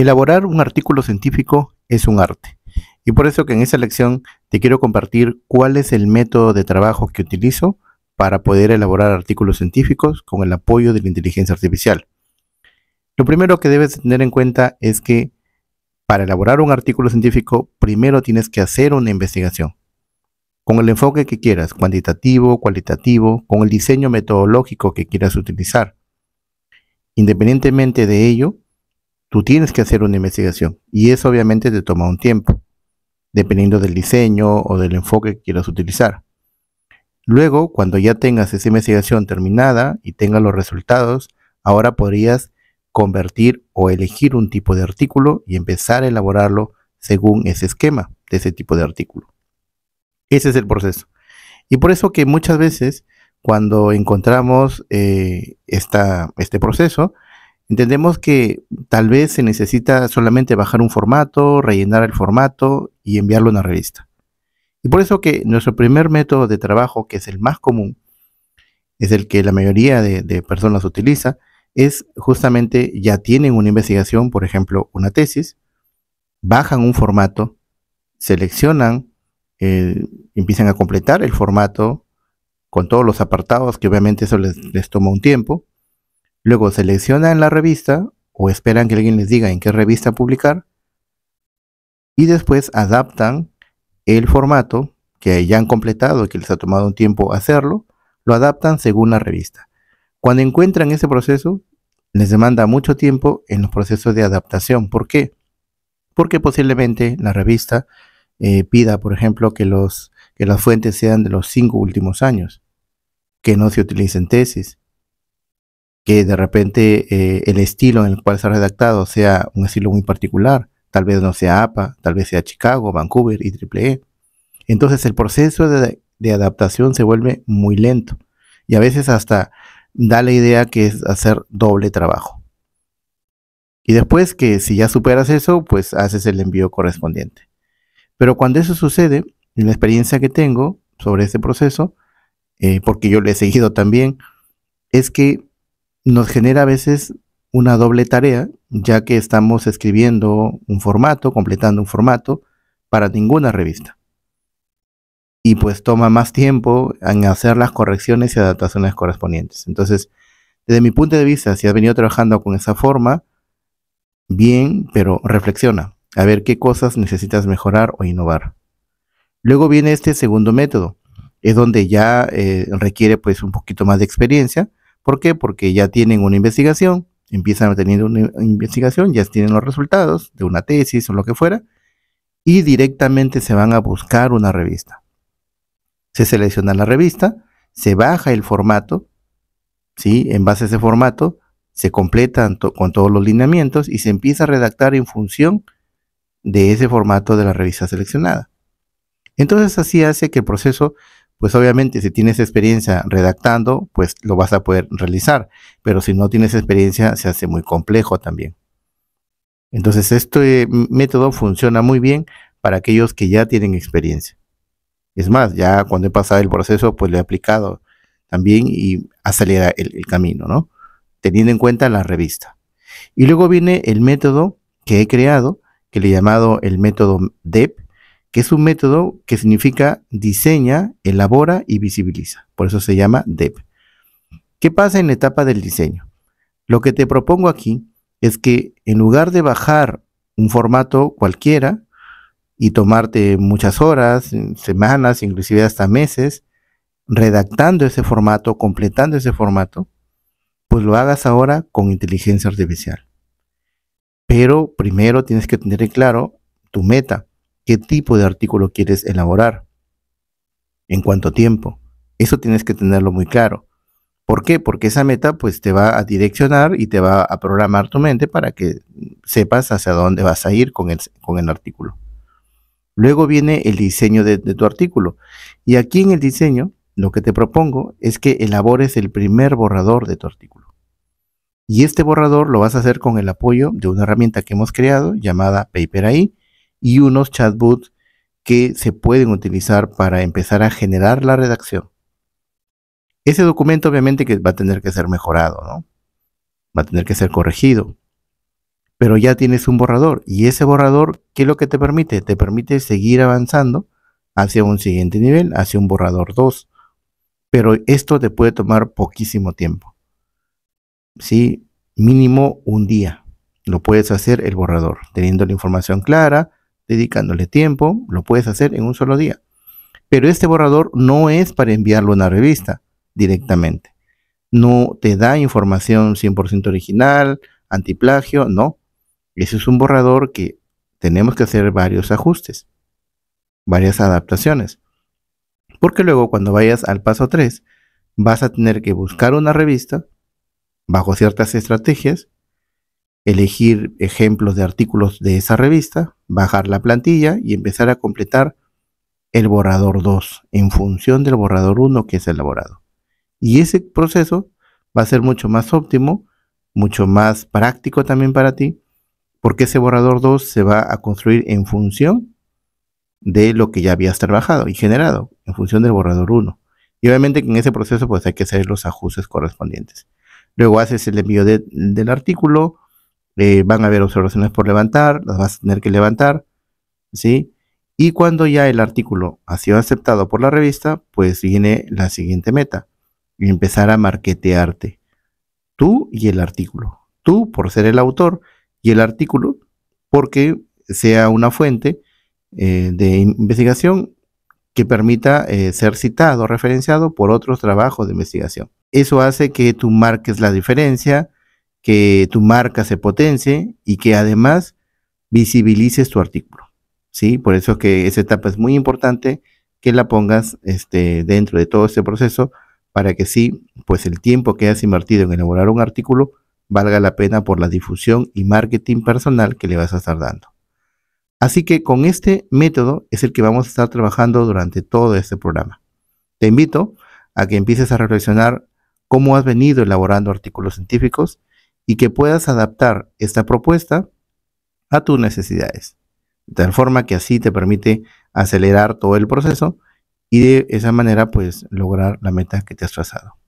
Elaborar un artículo científico es un arte. Y por eso que en esta lección te quiero compartir cuál es el método de trabajo que utilizo para poder elaborar artículos científicos con el apoyo de la inteligencia artificial. Lo primero que debes tener en cuenta es que para elaborar un artículo científico, primero tienes que hacer una investigación. Con el enfoque que quieras, cuantitativo, cualitativo, con el diseño metodológico que quieras utilizar. Independientemente de ello, tú tienes que hacer una investigación y eso obviamente te toma un tiempo, dependiendo del diseño o del enfoque que quieras utilizar. Luego, cuando ya tengas esa investigación terminada y tengas los resultados, ahora podrías convertir o elegir un tipo de artículo y empezar a elaborarlo según ese esquema de ese tipo de artículo. Ese es el proceso. Y por eso que muchas veces cuando encontramos eh, este proceso, Entendemos que tal vez se necesita solamente bajar un formato, rellenar el formato y enviarlo a una revista. Y por eso que nuestro primer método de trabajo, que es el más común, es el que la mayoría de, personas utiliza, es justamente ya tienen una investigación, por ejemplo, una tesis, bajan un formato, seleccionan, eh, empiezan a completar el formato con todos los apartados, que obviamente eso les, les toma un tiempo, Luego seleccionan la revista o esperan que alguien les diga en qué revista publicar y después adaptan el formato que ya han completado y que les ha tomado un tiempo hacerlo, lo adaptan según la revista. Cuando encuentran ese proceso, les demanda mucho tiempo en los procesos de adaptación. ¿Por qué? Porque posiblemente la revista eh, pida, por ejemplo, que, los, que las fuentes sean de los cinco últimos años, que no se utilicen tesis, que de repente eh, el estilo en el cual se ha redactado sea un estilo muy particular, tal vez no sea APA, tal vez sea Chicago, Vancouver y triple E Entonces el proceso de, adaptación se vuelve muy lento y a veces hasta da la idea que es hacer doble trabajo. Y después que si ya superas eso, pues haces el envío correspondiente. Pero cuando eso sucede, la experiencia que tengo sobre este proceso, eh, porque yo lo he seguido también, es que nos genera a veces una doble tarea, ya que estamos escribiendo un formato, completando un formato para ninguna revista. Y pues toma más tiempo en hacer las correcciones y adaptaciones correspondientes. Entonces, desde mi punto de vista, si has venido trabajando con esa forma, bien, pero reflexiona a ver qué cosas necesitas mejorar o innovar. Luego viene este segundo método, es donde ya eh, requiere pues un poquito más de experiencia, ¿Por qué? Porque ya tienen una investigación, empiezan a tener una investigación, ya tienen los resultados de una tesis o lo que fuera, y directamente se van a buscar una revista. Se selecciona la revista, se baja el formato, ¿sí? En base a ese formato, se completan con todos los lineamientos y se empieza a redactar en función de ese formato de la revista seleccionada. Entonces así hace que el proceso pues obviamente si tienes experiencia redactando, pues lo vas a poder realizar, pero si no tienes experiencia se hace muy complejo también. Entonces este método funciona muy bien para aquellos que ya tienen experiencia. Es más, ya cuando he pasado el proceso, pues lo he aplicado también y ha salido el camino, ¿no? Teniendo en cuenta la revista. Y luego viene el método que he creado, que le he llamado el método DEP, que es un método que significa diseña, elabora y visibiliza. Por eso se llama DEP. ¿Qué pasa en la etapa del diseño? Lo que te propongo aquí es que en lugar de bajar un formato cualquiera y tomarte muchas horas, semanas, inclusive hasta meses, redactando ese formato, completando ese formato, pues lo hagas ahora con inteligencia artificial. Pero primero tienes que tener claro tu meta qué tipo de artículo quieres elaborar, en cuánto tiempo. Eso tienes que tenerlo muy claro. ¿Por qué? Porque esa meta pues te va a direccionar y te va a programar tu mente para que sepas hacia dónde vas a ir con el, con el artículo. Luego viene el diseño de, tu artículo. Y aquí en el diseño lo que te propongo es que elabores el primer borrador de tu artículo. Y este borrador lo vas a hacer con el apoyo de una herramienta que hemos creado llamada PaperAI, y unos chatbots que se pueden utilizar para empezar a generar la redacción. Ese documento obviamente que va a tener que ser mejorado, ¿no? Va a tener que ser corregido. Pero ya tienes un borrador y ese borrador, ¿qué es lo que te permite? Te permite seguir avanzando hacia un siguiente nivel, hacia un borrador 2. Pero esto te puede tomar poquísimo tiempo. ¿Sí? Mínimo un día. Lo puedes hacer el borrador, teniendo la información clara, dedicándole tiempo, lo puedes hacer en un solo día. Pero este borrador no es para enviarlo a una revista directamente. No te da información 100% original, antiplagio, no. Ese es un borrador que tenemos que hacer varios ajustes, varias adaptaciones. Porque luego cuando vayas al paso 3, vas a tener que buscar una revista bajo ciertas estrategias elegir ejemplos de artículos de esa revista, bajar la plantilla y empezar a completar el borrador 2 en función del borrador 1 que es elaborado. Y ese proceso va a ser mucho más óptimo, mucho más práctico también para ti, porque ese borrador 2 se va a construir en función de lo que ya habías trabajado y generado, en función del borrador 1. Y obviamente que en ese proceso pues hay que hacer los ajustes correspondientes. Luego haces el envío del artículo, eh, van a haber observaciones por levantar, las vas a tener que levantar, ¿sí? Y cuando ya el artículo ha sido aceptado por la revista, pues viene la siguiente meta, empezar a marquetearte. Tú y el artículo. Tú por ser el autor y el artículo porque sea una fuente eh, de investigación que permita eh, ser citado, referenciado por otros trabajos de investigación. Eso hace que tú marques la diferencia, que tu marca se potencie y que además visibilices tu artículo. ¿sí? Por eso es que esa etapa es muy importante que la pongas este, dentro de todo este proceso para que sí, pues el tiempo que has invertido en elaborar un artículo valga la pena por la difusión y marketing personal que le vas a estar dando. Así que con este método es el que vamos a estar trabajando durante todo este programa. Te invito a que empieces a reflexionar cómo has venido elaborando artículos científicos y que puedas adaptar esta propuesta a tus necesidades, de tal forma que así te permite acelerar todo el proceso y de esa manera pues lograr la meta que te has trazado.